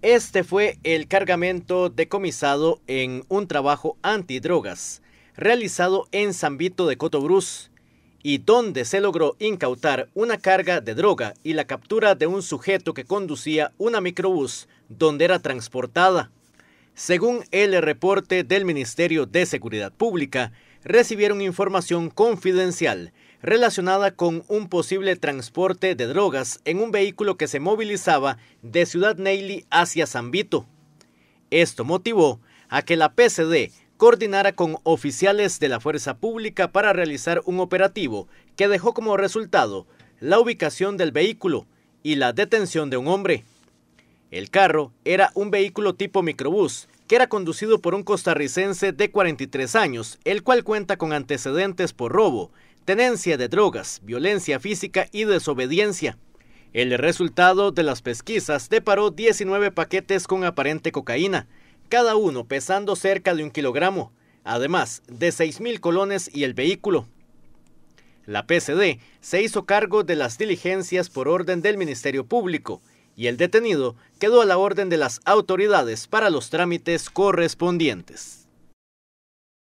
Este fue el cargamento decomisado en un trabajo antidrogas realizado en San Vito de Cotobruz y donde se logró incautar una carga de droga y la captura de un sujeto que conducía una microbús donde era transportada. Según el reporte del Ministerio de Seguridad Pública, recibieron información confidencial relacionada con un posible transporte de drogas en un vehículo que se movilizaba de Ciudad Neily hacia Zambito. Esto motivó a que la PCD coordinara con oficiales de la fuerza pública para realizar un operativo que dejó como resultado la ubicación del vehículo y la detención de un hombre. El carro era un vehículo tipo microbús que era conducido por un costarricense de 43 años, el cual cuenta con antecedentes por robo, tenencia de drogas, violencia física y desobediencia. El resultado de las pesquisas deparó 19 paquetes con aparente cocaína, cada uno pesando cerca de un kilogramo, además de 6.000 colones y el vehículo. La PCD se hizo cargo de las diligencias por orden del Ministerio Público y el detenido quedó a la orden de las autoridades para los trámites correspondientes.